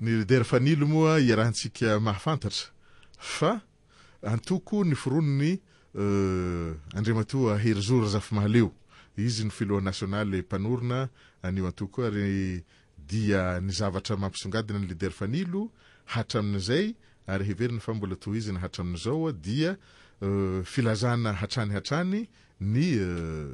ny ledera fanilo moa iarahantsika mahafantatra fa antoko ny foronony euh, andri ma toa heryzora zafy mahaleo izy no filoannationaly mpanorona anio antoko ary dia nyzavatra mampisongadina ny leder fanilo hatra amin'zay ary hiverina fa mbola to izy ny hatra amin'zaoa dia euh, filazana hatranyhatrany nyny eh,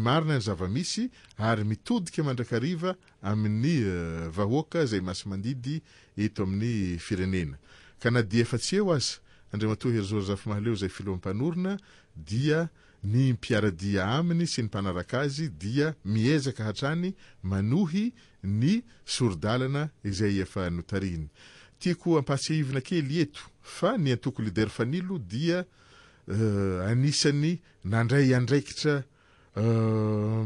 marina ny zavamisy ary mitodika mandrakariva amin'ny eh, vahoaka zay masy mandidy eto amin'ny firenenaadatsy eoanrmatoaheryzorzafmahaleo zay filopanorna dypirad amny sy ny anarakazy dia mizkatanyyonayeaoytiako apasiina kelyetofa ny atokolderanio dia Eh, anisany nandray andraikitra eh,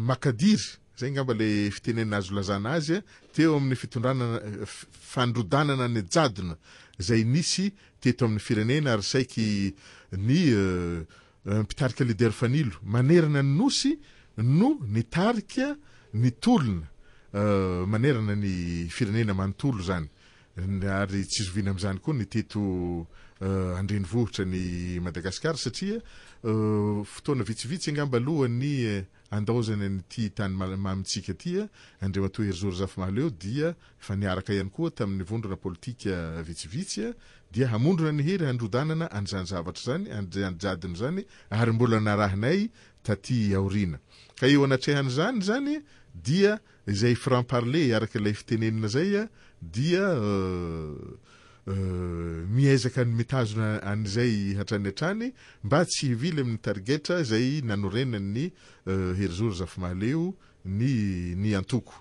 makadiry zay ngamba la fitenenazy lazana azy a teo amin'ny fitondranana fandrodanana ny jadona zay nisy teto amin'ny firenena ary saiky ny eh, mpitarika liderfanilo manerana ny nos no nitarika ny toln manerana ny firenena manontolo zany ary tsizoviana am'zany koa ny teto Eh, andreny vohitra ny madagaskar satriafotonavitsiitsy eh, angamboantandmathery eh, zorzafmahleodifaniaraka ihany koa tamin'ny vondrona politika vitsivisya dia amondrona ny hery handrodanana anzanzavatra zany anznjadiny zany ary mbolananaynaeoanzan zanafan parearakafenenazaydia miizaka ny mitazo an'zay hatrany atrany mba tsy hivily amin'ny targeta zay nanorenany eh, herizory zafo mahaleo ny ny antoko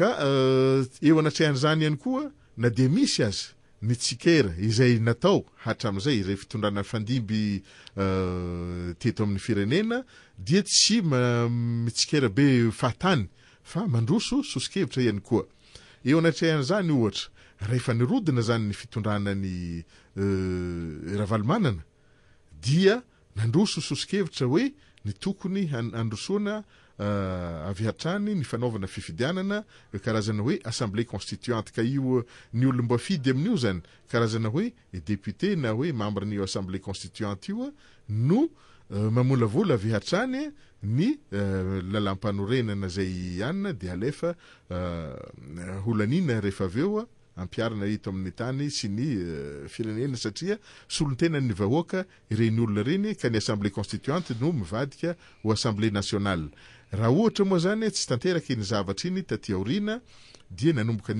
eh, eo anatrahan'zany ihany koa na de misy azy nytsikera izay natao hatramizay zay fitondrananyfandimby eh, teto amin'ny firenena dia tsy mamitsikera be fahatany fa mandroso sosikevitra ihany koa eo anatran' zany ohatra raha efa nirodina zany ny fitondranany eh, raha valemanana dia nandroso sosokevitra hoe ny tokony haandrosoana eh, avihatrany ny fanaovana fifidianana karazana hoe assemblée constituente ka io ny olombafidy amin'io zany karazana hoe député na hoe mambre n'io assemblée constituente ioa no Euh, mamolavola vean nyllnoenaaaydeeaeampirnto euh, euh, amin'ny tany sy nyfirenenasatiaoloenaokeoln reny kany assemble constituante no mivadika assmnaiatsyevtra inyttiabkidira any koa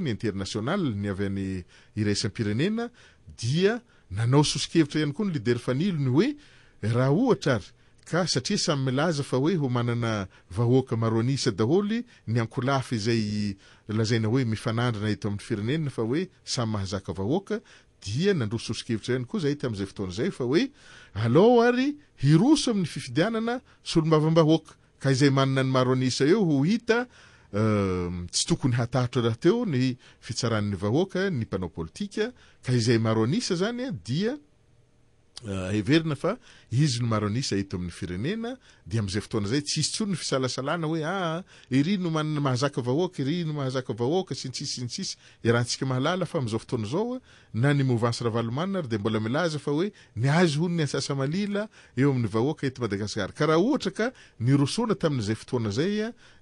nyinternaional nya anyirsmirenensoskevitra iany koa no leder fanilony hoe raha ohatra ary ka satria samy milaza fa hoe homanana vahoaka maroanisa daholy nyakoayrnamy fireoeaymahazakahoka di nandrossokevitra ny koa zatamzay fotonzayfaoeairosoaminy fifidianana solobavaahokaza manaymaria yokanka anydi Eh, everina fa izy no maro anisy eto amin'ny firenena de amzay fotoana zay ts isy tsony ny fisalasalana hoe a ah, irino manany mahazaka vahoaka irino mahazaka vahoaka si ntsisi sintsisy raha ntsika mahalala fa amzao fotoana zaoa eh, na ny mouvence raha valomannar de mbola milaza fa hoe niazo hon'ny asasa malila eo amin'ny vahoaka heto madagaskara karaha ohatra ka nyrosona tamin'zay fotoana zaya eh,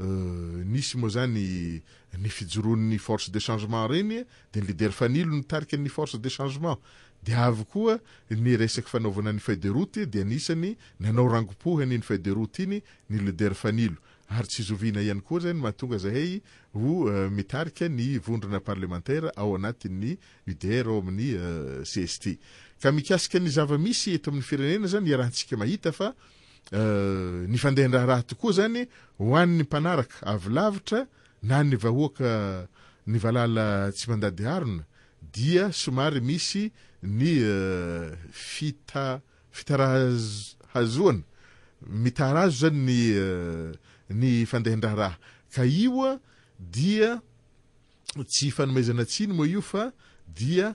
Euh, nisy moa zany nyfijoro'ny force de changement reny deledanlo nitarika ny force de changement de avy koa ny resak fanavanany feul de route de nisany nanao rangopohny ny feul de route iny nyldrary tona iany koa zany mahatonga zahay omitarika euh, ny vondrona parlementaire ao anatin'ny udr ao amin'ny cstaikany zavamisy eto amin'ny firenena zany arahantsika mahita fa Eh, ny fandehin-draha raha tokoa zany hoanin'ny mpanaraka avo lavitra na ny vahoaka ny valala tsy mandady harona dia somary misy ny eh, fita- fitarahaz hazoana mitarazo zany ny eh, ny fandehin-draha raha ka ioa dia tsy fanomezana tsiny moa io fa dia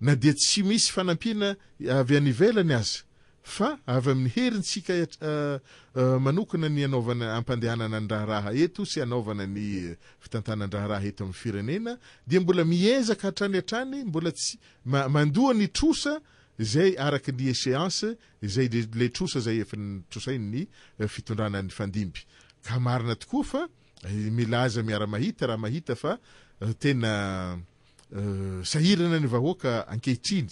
na dia tsy misy fanampiana avy anyvelany azy fa avy amin'ny hery ntsika eh, eh, manokana ny anana ampandeananaraharaha eto sy anavanany fitantanandraharaha eto amin'ny firenena de mbola miezaka atranyatrany mbola tsyandoantrszay arakynaadaifza miaramahitaramahita fatena Euh, sahirana ny vahoaka ankehitriny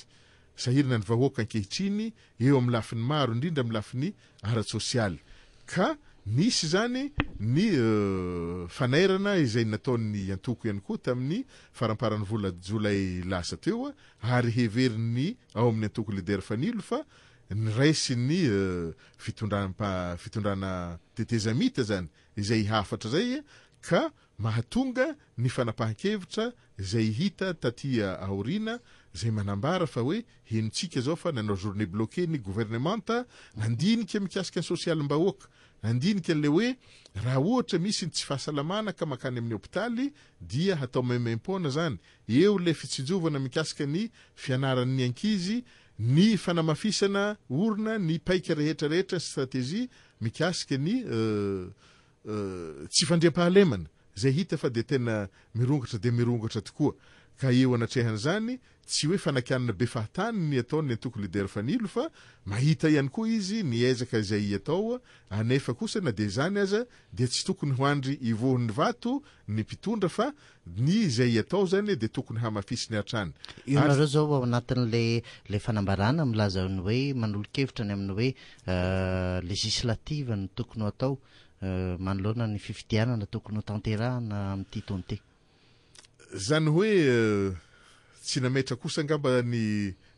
sahirana ny vahoaka ankehitriny eo am'nylafiny maro indrindra am lafin'ny arat sosialy ka nisy zany ny euh, fanirana zay nataon'ny antoko ihany koa tamin'ny faramparany vola jolay lasa teo a ary heveriny ao amin'ny antoko leder fanilo fa ny raisyny euh, fitondran- fitondrana tetezamita zany zay hafatra zay ka mahatonga ny fanapahakevitra zay hita taty aorina zay manambara fa oehenontsika aofa nanaojouré bloe nyguvernementnamiasika nyoialokaalohhmis tsy fahasalamanaka makany amin'ny hôptal iatommmpon nana ny aia rehetrarehetrany tratéie mikasikanytsyfandria-pahalemana euh, euh, zay hita fa de tena mirongatra de mirongatra tokoa ka eo anatrehany zany tsy hoe fanakianana be fahatanny ataony ay tokoy liderfanilo fa mahita ihany koa izy niazaka zay ataoa anefa kosa na de zany aza de tsy tokony hoandry ivohon'ny vato ny pitondra fa ny zay atao zany de tokony hamafisinyatranyio nareo zao aoanatin'lle fanambarana milazany hoe manolokevitra ny amin'ny hoe euh, legislativeny tokony o atao euh, manolona ny fifidianana tokony ho tanterahana amitytnt zany hoe euh, tsy nametra kosa ngamba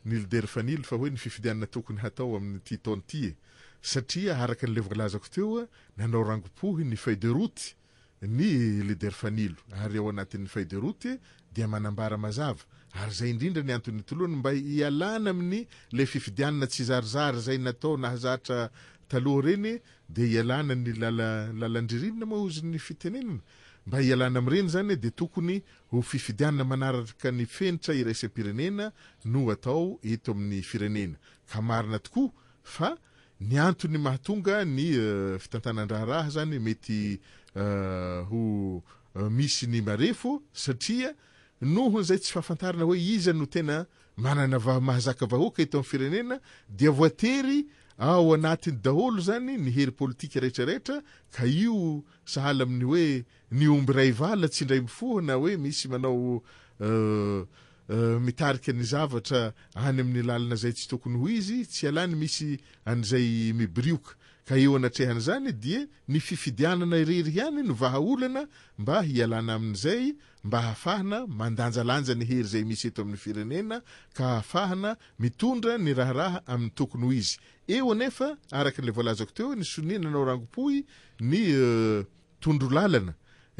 nlderfanilo fa hoe ny fifidianna tokony hatao amin'nyty taon ty satria araka n'le volazako teoa nanao rangopohy ny feil de roty ny lederanil ary eo anatin'ny fl de rout de manambara mazava ary zay indrindra ny anton'nytolohany mba ialana amin'ny le fifidianna tsy zarzary zay natao nahztrat reny de ialana ny llalalandririnna moa ozy'ny fitenenana mba ialana am'ireny zany de tokony ho fifidianna manararka ny fenatra irasam-pirenena no atao eto amin'ny firenena ka marina tokoa fa ny antony mahatonga ny eh, fitantanan-draharaha zany mety eh, ho eh, misy ny marefo satria noho n'zay tsy fahafantarana hoe iza no tena manana vamahazaka vahoaka eto amin'ny firenena de voatery ao anatiny daholo zany ny hery politika rehetrarehetra ka io sahala aminy hoe ny omby ray vala tsy ndray mifoha na hoe misy manao eh, eh, mitariky ny zavatra any amin'ny lalana zay tsy tokony ho izy tsy alany misy an'izay mibrioka ka eo anatrehany zany dia ny fifidianana irery hy any novahaolana mba hialana amin'zay mba hafahana mandanjalanja ny hery zay misy eto amin'ny firenena ka hafahana mitondra ny raharaha amin'ny tokony ho izy eo nefa araky le voalazako teo ny soniana anao rangopoy ny eh, tondro lalana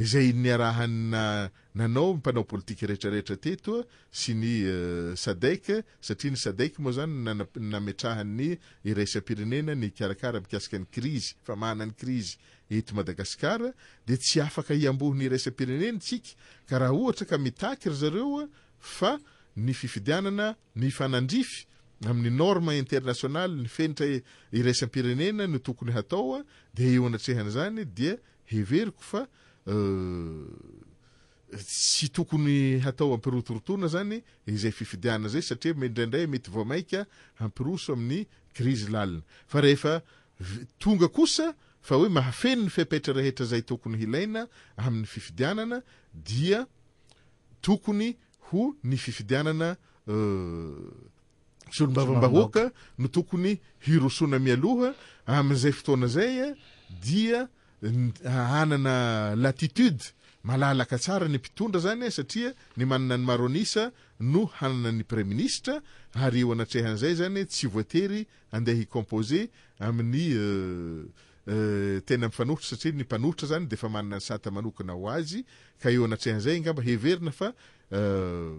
zay niarhanna nanao mpanao politike retrareetra tetoa sy ny eh, sadai satria ny sadai moa zany nametrahany irsapirenena ny karakara mikasika ny krizy fa manany rizy etomadagasar de ty afakiambohnyirsapirenetkohta ka mikry zareoiamin'yointernaioalfentra irsapirenena no tokony hataoa de eoanatrehany zany de heveriko fa Euh, sy tokony hatao ampirotorotoana zany izay fifidianana zay satria mendraindray mety vomaika ampiroso amin'ny crisy lalina fa reefa tonga kosa fa hoe mahafeniny fipetra rehetra zay tokony hilaina amin'ny fifidianana dia tokony ho ny fifidianana euh, s olombavambahoaka no tokony hirosona mialoha amin'zay fotoana zay dia hanana latitude malalaka tsara ny mpitondra zany e, satria ny manana ny maroanisa no hanana ny preme ministre ary eo anatrehan'zay zany e, tsy voatery andeha hicompose amin'ny euh, euh, tena amfanohitra satria nympanohitra zany defa manana ny sata manokana ho azy ka eo anatrahan'zay ngamba heverina fa euh,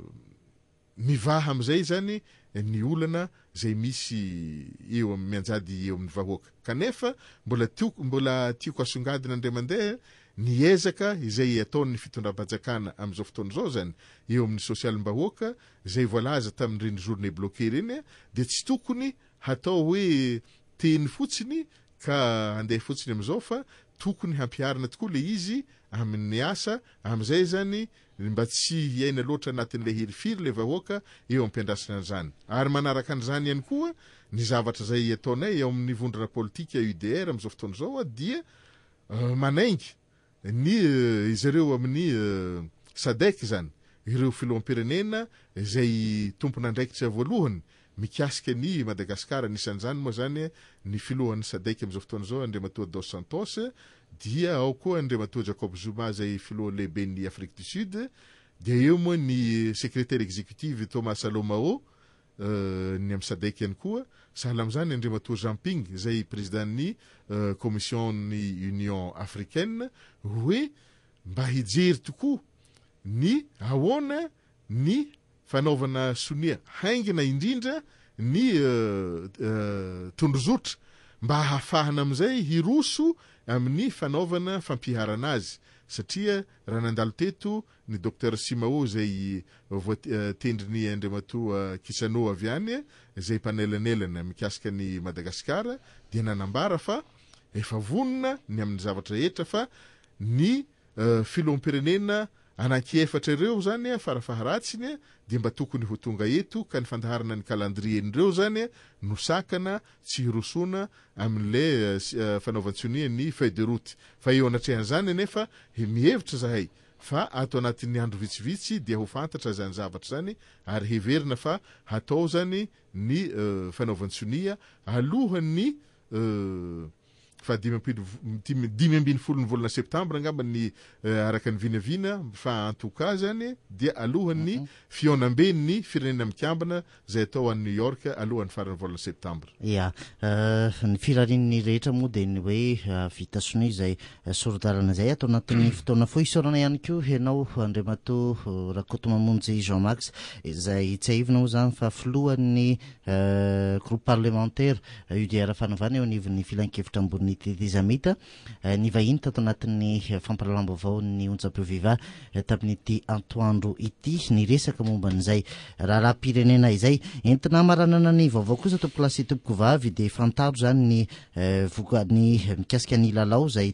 mivaha am'zay zany ny olana zay misy eo amianjady eo amin'ny vahoaka kanefa mbola took mbola tiako asongadiny andra mandeha niezaka zay ataony fitondra-pajakana am'izao fotona zao zany eo amin'ny sosialym-bahoaka zay voalaza tamin'nyreny journé bloquer renya de tsy tokony hatao hoe teny fotsiny ka andeha fotsiny am'zao fa tokony hampiarina tokoa le izy amin'ny asa am'zay zany mba tsy hiaina loatra anatin'le hirifiry le voka eo ampindrasin nan aryanrk anzany ihany koa ny zavatra zay ataonaay eo amin'ny vondrina politika udr am'zao fotona zao a ah, dia ah, manaingy ny izy eh, reo amin'ny eh, sadek zany ireo filoampirenena zay tompony andraikitry za voalohany mikasika ny madagascar nisan'zany moa zany ny filohan'ny sadaika amzao fotoana zao andrmatoa dos santos dia ao koa andrmatoa jacob zoma zay filoalehibeny afrique du sud de eo moa ny secrétaire exécutive tomas lomao amsadaiay euh, koaaha amzanyandrmatoa jamping zayprésidenycommissionyunionafricaihoemo ny fanovana sonia haingina indrindra ny uh, uh, tondrozotra mba hafahana am'izay hiroso amin'ny fanavana fampiharanazy satria raha nandalo teto ny docter simao zay uh, voa tendriny andrimatoa kisano avy any zay panelanelana mikasaka ny madagasikara d nanambara fa efa vonona ny amin'ny zavatra etra fa ny filoampirenena anaky efatra ireo zanya farafaharatsiny de mba tokony ho tonga eto ka nyfandaharanany calendrier n'dreo zany nosakana tsy hirosona ami'la eh, eh, fanaovantsonia ny feul de route fa eo anatrhanzany nefa eh, mihevitra zhay fa ato anatn'ny andro vitsivitsy de ho fantatra zany zavatra zany ary heverina fa atao zany ny fanaovantsonia alohany fa dimy ambiny folonyvolana septembreangambany eh, arakanyvinaina fantoka zany dia alohannyfionabenny mhm. firanena mtiabna zay atao anew york alohan'nyfarany volana septembrey eh, rehetamodey hoezayzay eh, atona'nyftonafoiorana mm. anyko anaoandrmatrakoto mamonjy jean max zay tsy ainamoa zany fafloany groupe parlementaire dearfanaovany o anivn'ny filankevitra ambony titi zamita eh, ny vahinytatao anatin'ny fampalalambo avao ny ontsa-peo viva eh, tamin'nyiti antoandro ity ny resaka momban'izay raharaha pirenena izay entina maranana ny vaovao kosa tomboko la sy topoko vavy de fantaro zany ny eh, voka- ny mikasika ny lalao zay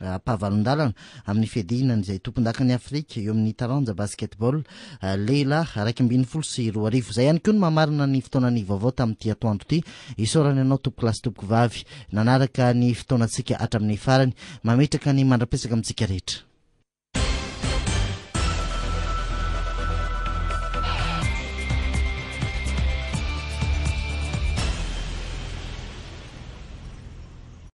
ampahavalondalana amin'ny fidihinany zay tompon-dakan'ny afrika eo amin'ny taranja basketball ah, lehla araiky ambiny folo sy roa arifo zay hany ko ny mamarina ny fotoana ny vaovao tamin'nity atoandro ity isaorany anao tompoklasy topokovavy nanaraka ny fotoanantsika hatramin'ny farany mametraka ny mandrapisaka amintsika rehetra